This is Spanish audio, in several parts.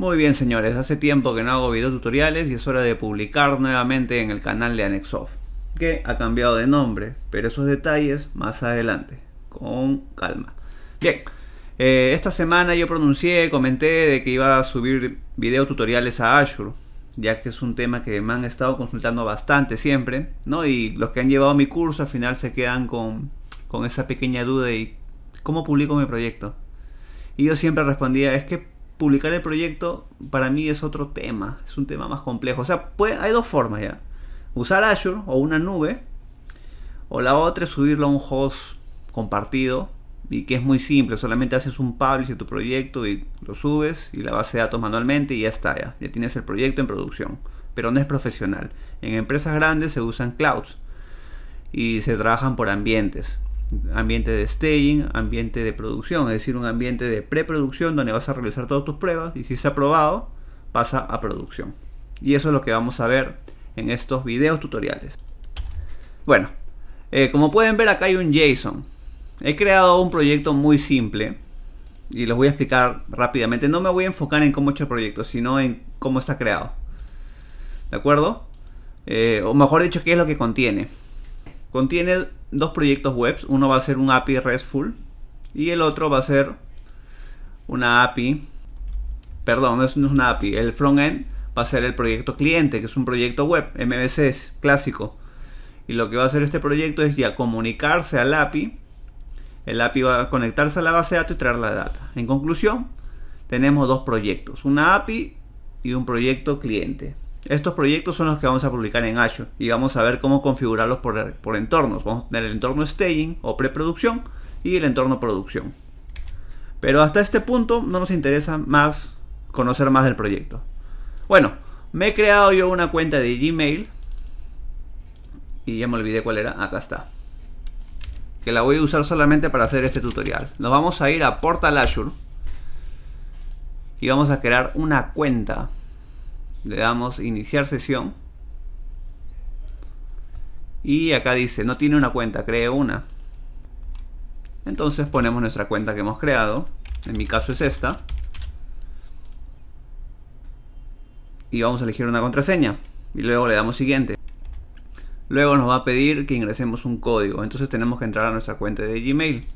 Muy bien señores, hace tiempo que no hago video tutoriales y es hora de publicar nuevamente en el canal de Anexoft, que ha cambiado de nombre, pero esos detalles más adelante, con calma. Bien, eh, esta semana yo pronuncié, comenté de que iba a subir tutoriales a Azure, ya que es un tema que me han estado consultando bastante siempre, ¿no? Y los que han llevado mi curso al final se quedan con, con esa pequeña duda y ¿cómo publico mi proyecto? Y yo siempre respondía, es que publicar el proyecto para mí es otro tema, es un tema más complejo. O sea, hay dos formas ya. Usar Azure o una nube, o la otra es subirlo a un host compartido, y que es muy simple, solamente haces un publish de tu proyecto y lo subes y la base de datos manualmente y ya está, ya, ya tienes el proyecto en producción, pero no es profesional. En empresas grandes se usan clouds y se trabajan por ambientes ambiente de staging, ambiente de producción, es decir, un ambiente de preproducción donde vas a realizar todas tus pruebas y si ha aprobado, pasa a producción. Y eso es lo que vamos a ver en estos videos tutoriales. Bueno, eh, como pueden ver acá hay un JSON. He creado un proyecto muy simple y los voy a explicar rápidamente. No me voy a enfocar en cómo he hecho el proyecto, sino en cómo está creado. ¿De acuerdo? Eh, o mejor dicho, qué es lo que contiene. Contiene dos proyectos web. Uno va a ser un API RESTful y el otro va a ser una API. Perdón, no es, una API. El frontend va a ser el proyecto cliente, que es un proyecto web, MVC clásico. Y lo que va a hacer este proyecto es ya comunicarse al API. El API va a conectarse a la base de datos y traer la data. En conclusión, tenemos dos proyectos, una API y un proyecto cliente. Estos proyectos son los que vamos a publicar en Azure y vamos a ver cómo configurarlos por, entornos. Vamos a tener el entorno staging o preproducción y el entorno producción. Pero hasta este punto no nos interesa más conocer más del proyecto. Bueno, me he creado yo una cuenta de Gmail y ya me olvidé cuál era. Acá está. Que la voy a usar solamente para hacer este tutorial. Nos vamos a ir a Portal Azure y vamos a crear una cuenta le damos iniciar sesión y acá dice no tiene una cuenta, cree una entonces ponemos nuestra cuenta que hemos creado en mi caso es esta y vamos a elegir una contraseña y luego le damos siguiente luego nos va a pedir que ingresemos un código entonces tenemos que entrar a nuestra cuenta de Gmail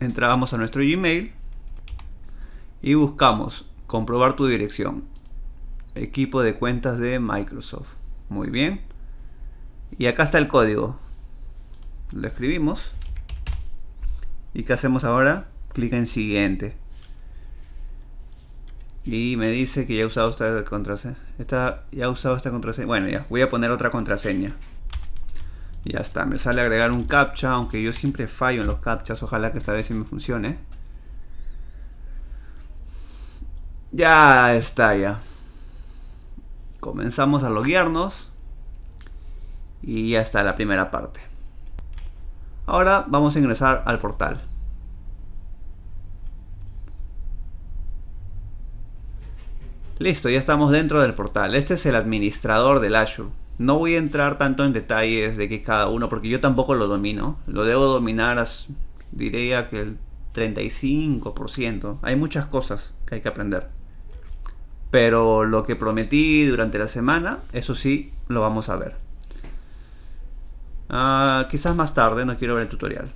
entramos a nuestro Gmail y buscamos comprobar tu dirección equipo de cuentas de Microsoft muy bien y acá está el código lo escribimos y qué hacemos ahora clic en siguiente y me dice que ya he usado esta contraseña ya usado esta contraseña bueno ya voy a poner otra contraseña ya está me sale agregar un captcha aunque yo siempre fallo en los captchas ojalá que esta vez sí me funcione Ya está, ya. Comenzamos a loguearnos. Y ya está la primera parte. Ahora vamos a ingresar al portal. Listo, ya estamos dentro del portal. Este es el administrador del Azure. No voy a entrar tanto en detalles de qué cada uno, porque yo tampoco lo domino. Lo debo dominar, diría que el 35%. Hay muchas cosas que hay que aprender. Pero lo que prometí durante la semana, eso sí, lo vamos a ver. Ah, quizás más tarde, no quiero ver el tutorial.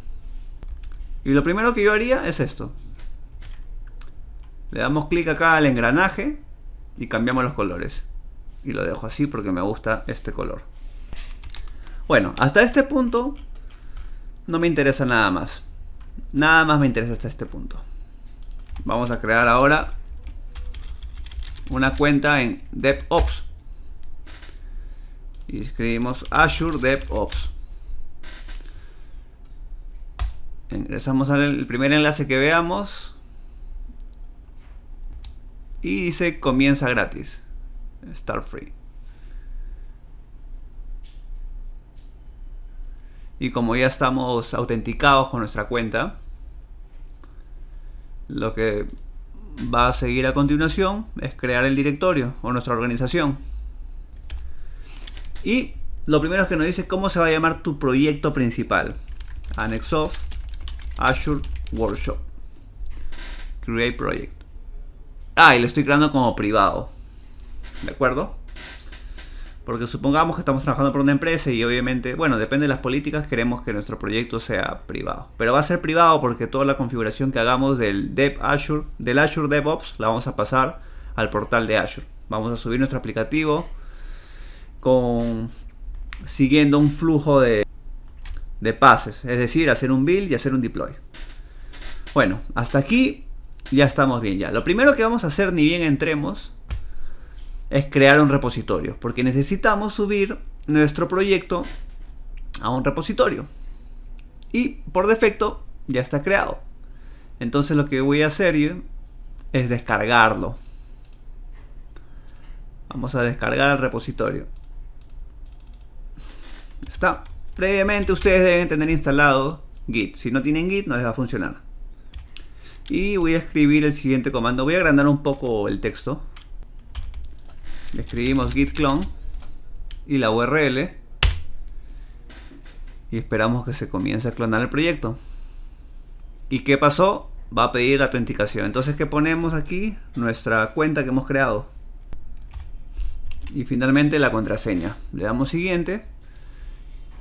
Y lo primero que yo haría es esto. Le damos clic acá al engranaje y cambiamos los colores. Y lo dejo así porque me gusta este color. Bueno, hasta este punto no me interesa nada más. Nada más me interesa hasta este punto. Vamos a crear ahora una cuenta en DevOps. Y escribimos Azure DevOps. Ingresamos al primer enlace que veamos. Y dice comienza gratis. Start free. Y como ya estamos autenticados con nuestra cuenta, lo que va a seguir a continuación es crear el directorio o nuestra organización. Y lo primero es que nos dice cómo se va a llamar tu proyecto principal. anexo Azure Workshop. Create Project. Ah, y lo estoy creando como privado. ¿De acuerdo? Porque supongamos que estamos trabajando por una empresa y obviamente, bueno, depende de las políticas, queremos que nuestro proyecto sea privado. Pero va a ser privado porque toda la configuración que hagamos del Dev Azure, del Azure DevOps, la vamos a pasar al portal de Azure. Vamos a subir nuestro aplicativo con siguiendo un flujo de, pases, es decir, hacer un build y hacer un deploy. Bueno, hasta aquí ya estamos bien ya. Lo primero que vamos a hacer, ni bien entremos, es crear un repositorio, porque necesitamos subir nuestro proyecto a un repositorio. Y por defecto ya está creado. Entonces lo que voy a hacer es descargarlo. Vamos a descargar el repositorio. Está. Previamente ustedes deben tener instalado Git. Si no tienen Git no les va a funcionar. Y voy a escribir el siguiente comando. Voy a agrandar un poco el texto le escribimos git clone y la url y esperamos que se comience a clonar el proyecto y qué pasó va a pedir la autenticación entonces que ponemos aquí nuestra cuenta que hemos creado y finalmente la contraseña le damos siguiente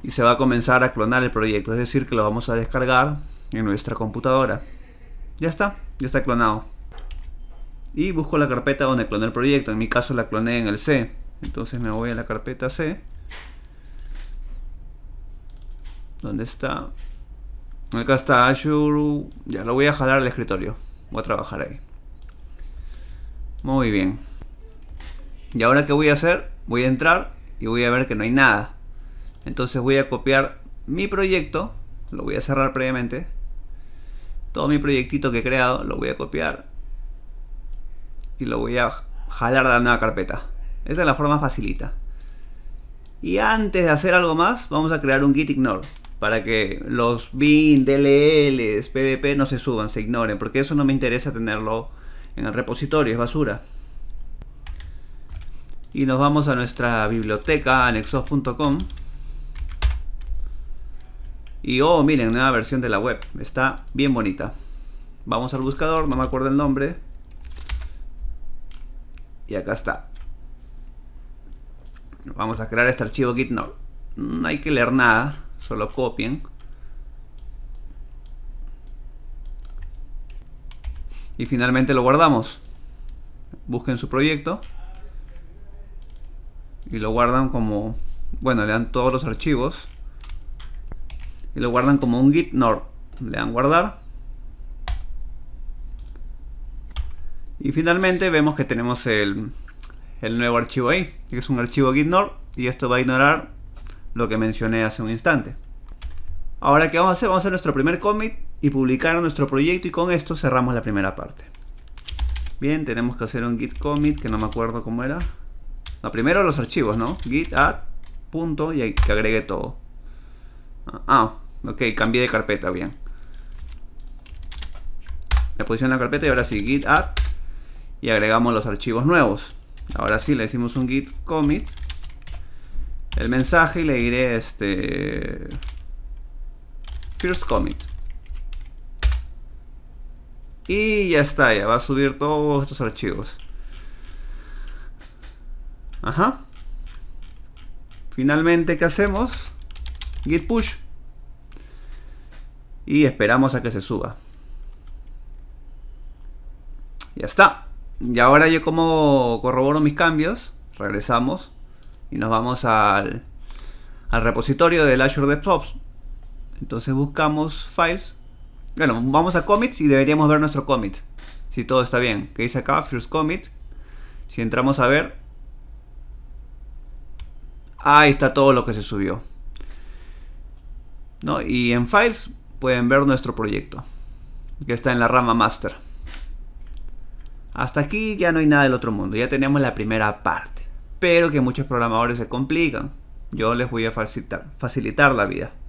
y se va a comenzar a clonar el proyecto es decir que lo vamos a descargar en nuestra computadora ya está ya está clonado y busco la carpeta donde cloné el proyecto. En mi caso la cloné en el C. Entonces me voy a la carpeta C. ¿Dónde está? Acá está Azure. Ya lo voy a jalar al escritorio. Voy a trabajar ahí. Muy bien. Y ahora qué voy a hacer? Voy a entrar y voy a ver que no hay nada. Entonces voy a copiar mi proyecto. Lo voy a cerrar previamente. Todo mi proyectito que he creado lo voy a copiar y lo voy a jalar de la nueva carpeta. esa es la forma facilita. Y antes de hacer algo más, vamos a crear un git ignore para que los bin, DLLs, PVP no se suban, se ignoren, porque eso no me interesa tenerlo en el repositorio, es basura. Y nos vamos a nuestra biblioteca anexos.com. Y oh, miren, nueva versión de la web, está bien bonita. Vamos al buscador, no me acuerdo el nombre, y acá está. Vamos a crear este archivo git. No, hay que leer nada. Solo copien. Y finalmente lo guardamos. Busquen su proyecto. Y lo guardan como... Bueno, le dan todos los archivos. Y lo guardan como un git Le dan guardar. Y finalmente vemos que tenemos el, el nuevo archivo ahí, que es un archivo ignore y esto va a ignorar lo que mencioné hace un instante. Ahora que vamos a hacer, vamos a hacer nuestro primer commit y publicar nuestro proyecto y con esto cerramos la primera parte. Bien, tenemos que hacer un git commit que no me acuerdo cómo era. lo primero los archivos, ¿no? git add punto y que agregue todo. Ah, ok, cambié de carpeta, bien. Me posición en la carpeta y ahora sí, git add y agregamos los archivos nuevos. Ahora sí le decimos un git commit. El mensaje y le diré este first commit. Y ya está, ya va a subir todos estos archivos. Ajá. Finalmente, ¿qué hacemos? Git push. Y esperamos a que se suba. Ya está. Y ahora yo como corroboro mis cambios, regresamos y nos vamos al, al repositorio del Azure DevOps. Entonces buscamos files. Bueno, vamos a commits y deberíamos ver nuestro commit. Si todo está bien. Que dice acá, first commit. Si entramos a ver. Ahí está todo lo que se subió. Y en files pueden ver nuestro proyecto. Que está en la rama master. Hasta aquí ya no hay nada del otro mundo, ya tenemos la primera parte, pero que muchos programadores se complican. Yo les voy a facilitar, facilitar la vida.